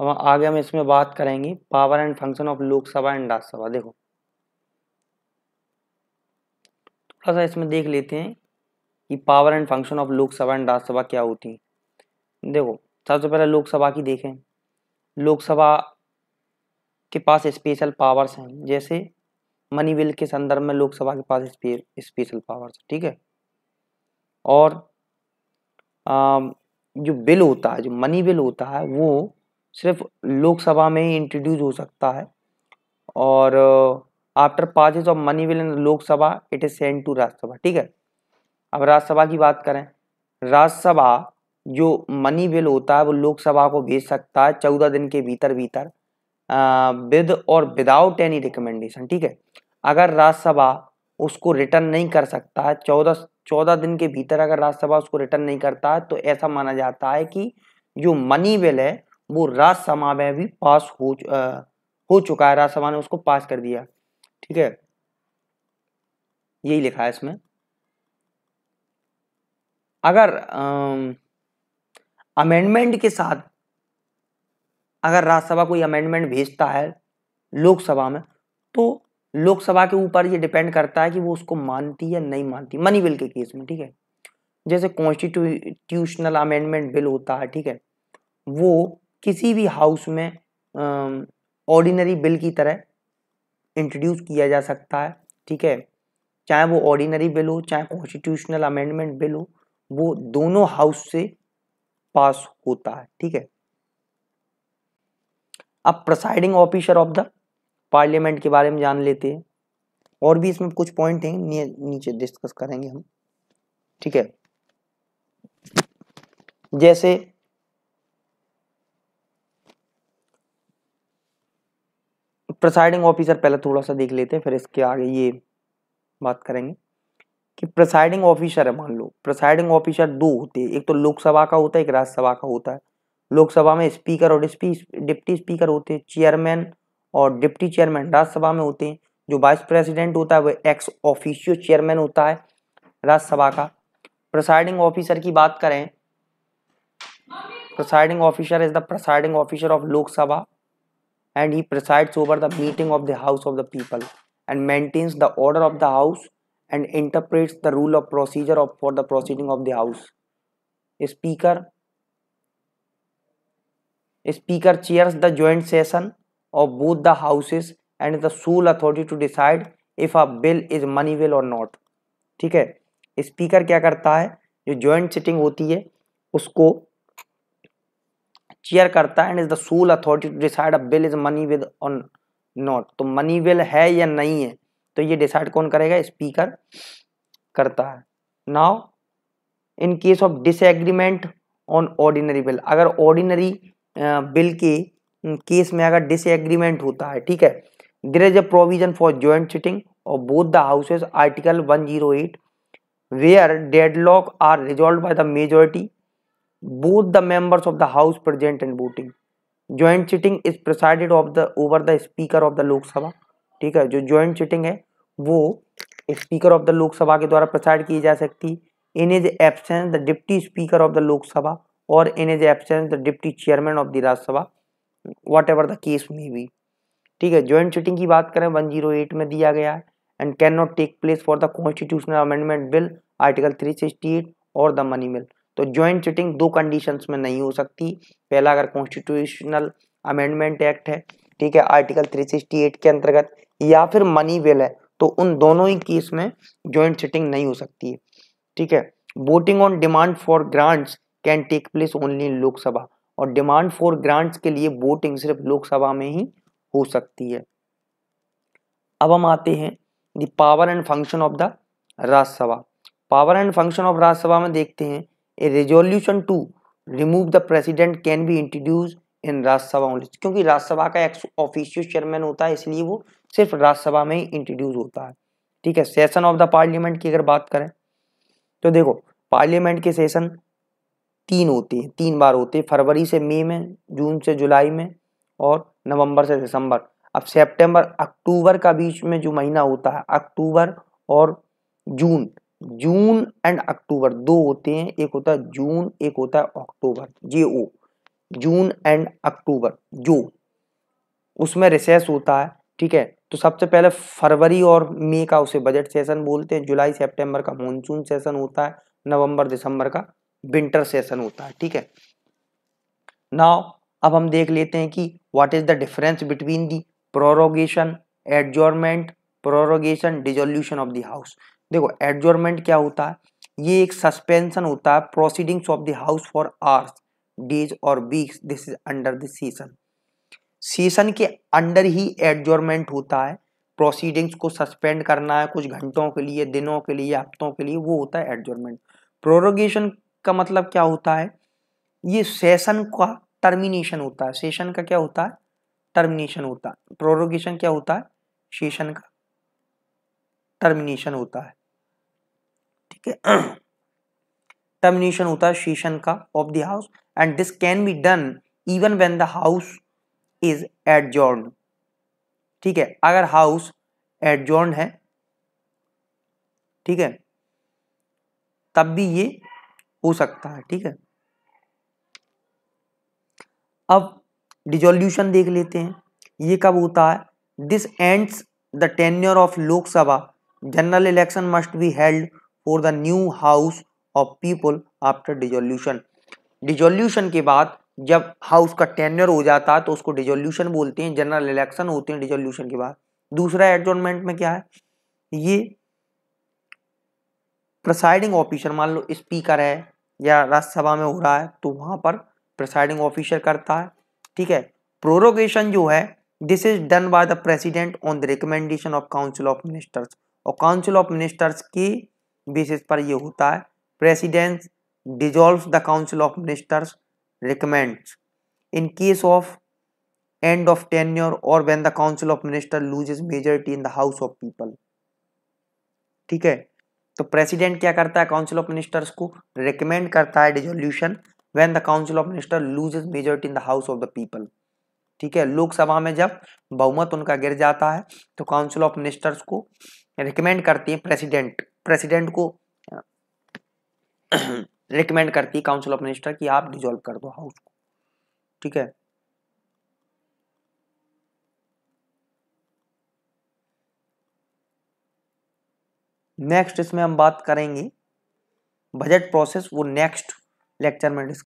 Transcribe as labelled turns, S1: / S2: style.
S1: अब आगे हम इसमें बात करेंगे power and function of Lok Sabha and Rajya Sabha देखो थोड़ा सा इसमें देख लेते हैं कि power and function of Lok Sabha and Rajya Sabha क्या होती है देखो सबसे पहले लोकसभा की देखें लोकसभा के पास स्पेशल पावर्स हैं जैसे मनी बिल के संदर्भ में लोकसभा के पास स्पेशल पावर्स ठीक है और आ, जो बिल होता है जो मनी बिल होता है वो सिर्फ लोकसभा में ही इंट्रोड्यूस हो सकता है और after passage of money bill in Lok Sabha it is send to Rajya Sabha ठीक है अब राज्यसभा की बात करें राज्यसभा जो मनी बिल होता है वो लोकसभा को भेज सकता है चौदह दिन के भीतर भीतर विद और विदाउट एनी रिकमेंडेशन ठीक है अगर राज्यसभा उसको रिटर्न नहीं कर सकता है चौदह चौदह दिन के भीतर अगर राज्यसभा उसको रिटर्न नहीं करता है तो ऐसा माना जाता है कि जो मनी बिल है वो राजसभा में भी पास हो आ, हो चुका है राज्यसभा ने उसको पास कर दिया ठीक है यही लिखा है इसमें अगर अमेंडमेंट के साथ अगर राज्यसभा कोई अमेंडमेंट भेजता है लोकसभा में तो लोकसभा के ऊपर ये डिपेंड करता है कि वो उसको मानती या नहीं मानती मनी बिल के केस में ठीक है जैसे कॉन्स्टिट्यूशनल अमेंडमेंट बिल होता है ठीक है वो किसी भी हाउस में ऑर्डिनरी बिल की तरह इंट्रोड्यूस किया जा सकता है ठीक है चाहे वो ऑर्डिनरी बिल हो चाहे कॉन्स्टिट्यूशनल अमेंडमेंट बिल हो वो दोनों हाउस से पास होता है ठीक है अब presiding officer of the parliament के बारे में जान लेते हैं और भी इसमें कुछ पॉइंट हैं नीचे डिस्कस करेंगे हम ठीक है जैसे प्रसाइडिंग ऑफिसर पहले थोड़ा सा देख लेते हैं फिर इसके आगे ये बात करेंगे कि प्रसाइडिंग ऑफिसर है मान लो प्रसाइडिंग ऑफिसर दो होते हैं एक तो लोकसभा का होता है एक राज्यसभा का होता है लोकसभा में स्पीकर और डिप्टी स्पीकर होते हैं चेयरमैन और डिप्टी चेयरमैन राज्यसभा में होते हैं जो वाइस प्रेसिडेंट होता है वह एक्स ऑफिशियो चेयरमैन होता है राज्यसभा का प्रसाइडिंग ऑफिसर की बात करें presiding officer is the presiding officer of Lok Sabha and he presides over the meeting of the house of the people and maintains the order of the house and interprets the rule of procedure of, for the proceeding of the house. A speaker a speaker chairs the joint session of both the houses and the sole authority to decide if a bill is money bill or not. ठीक है speaker क्या करता है जो joint sitting होती है उसको chair करता है and is the sole authority to decide a bill is money विद और नॉट तो मनी बिल है या नहीं है तो ये डिसाइड कौन करेगा स्पीकर करता है now in case of disagreement on ordinary bill अगर ऑर्डिनरी बिल के केस में अगर डिसएग्रीमेंट होता है ठीक है there is a provision for joint sitting or both the houses article 108 where deadlock are resolve by the majority both the members of the house present and voting joint sitting is presided of the over the speaker of the lok ठीक है जो joint sitting है वो speaker of the Lok Sabha के द्वारा प्रसारित की जा सकती है in his absence the deputy speaker of the Lok Sabha or in his absence the deputy chairman of the Rajya Sabha whatever the case में भी ठीक है ज्वाइंट सिटिंग की बात करें वन जीरो एट में दिया गया है and cannot take place for the constitutional amendment bill article three sixty eight or the money bill तो ज्वाइंट सिटिंग दो कंडीशंस में नहीं हो सकती पहला अगर कॉन्स्टिट्यूशनल अमेंडमेंट एक्ट है ठीक है आर्टिकल 368 के अंतर्गत या फिर मनी वेल है तो उन दोनों ही केस में ज्वाइंट सिटिंग नहीं हो सकती है ठीक है voting on demand for grants can take place only in Lok Sabha और डिमांड फॉर ग्रांट्स के लिए वोटिंग सिर्फ लोकसभा में ही हो सकती है अब हम आते हैं the power and function of the Rajya Sabha power and function of Rajya Sabha में देखते हैं a resolution to remove the president can be introduce in Rajya Sabha only क्योंकि राज्यसभा का एक्स ऑफिशियल चेयरमैन होता है इसलिए वो सिर्फ राज्यसभा में ही इंट्रोड्यूस होता है ठीक है सेशन ऑफ द पार्लियामेंट की अगर बात करें तो देखो पार्लियामेंट के सेशन तीन होते हैं तीन बार होते हैं फरवरी से मई में जून से जुलाई में और नवंबर से दिसंबर अब सेप्टेम्बर अक्टूबर का बीच में जो महीना होता है अक्टूबर और जून जून एंड अक्टूबर दो होते हैं एक होता है जून एक होता है अक्टूबर जे ओ जून एंड अक्टूबर जो उसमें रिसेस होता है ठीक है तो सबसे पहले फरवरी और मई का उसे बजट सेशन बोलते हैं जुलाई सितंबर का मॉनसून सेशन होता है नवंबर दिसंबर का विंटर सेशन होता है ठीक है नाउ अब हम देख लेते हैं कि what is the difference between the prorogation adjournment prorogation dissolution of the house देखो एडजोरमेंट क्या होता है ये एक सस्पेंशन होता है proceedings of the house for hours days or weeks this is under the session session के अंडर ही एडजोरमेंट होता है प्रोसीडिंग्स को सस्पेंड करना है कुछ घंटों के लिए दिनों के लिए हफ्तों के लिए वो होता है एडजोरमेंट प्रोरोगेशन का मतलब क्या होता है ये सेशन का टर्मिनेशन होता है सेशन का क्या होता है टर्मिनेशन होता है प्रोरोगेशन क्या होता है सेशन का टर्मिनेशन होता है ठीक है टर्मिनेशन होता है शीशन का of the house and this can be done even when the house is adjourned ठीक है अगर हाउस एडजॉर्न है ठीक है तब भी ये हो सकता है ठीक है अब डिजोल्यूशन देख लेते हैं ये कब होता है this ends the tenure of Lok Sabha general election must be held for the new house of people after dissolution dissolution के बाद जब हाउस का टेंडर हो जाता है तो उसको डिजोल्यूशन बोलते हैं जनरल इलेक्शन होते हैं डिजोल्यूशन के बाद दूसरा एडजोनमेंट में क्या है ये प्रसाइडिंग ऑफिसर मान लो स्पीकर है या राज्यसभा में हो रहा है तो वहाँ पर प्रसाइडिंग ऑफिसर करता है ठीक है प्रोरोगेशन जो है this is done by the president on the recommendation of council of ministers और काउंसिल ऑफ मिनिस्टर्स की बेसिस पर ये होता है president dissolve the council of ministers recommends in case of end of tenure और when the council of minister lose is majority in the house of people ठीक है तो प्रेसिडेंट क्या करता है काउंसिल ऑफ मिनिस्टर्स को रिकमेंड करता है dissolution when the council of minister lose is majority in the house of the people ठीक है लोकसभा में जब बहुमत उनका गिर जाता है तो काउंसिल ऑफ मिनिस्टर्स को रिकमेंड करती है प्रेसिडेंट प्रेसिडेंट को रिकमेंड करती है काउंसिल ऑफ मिनिस्टर कि आप डिजोल्व कर दो हाउस को ठीक है नेक्स्ट इसमें हम बात करेंगे बजट प्रोसेस वो नेक्स्ट लेक्चर में डिस्कस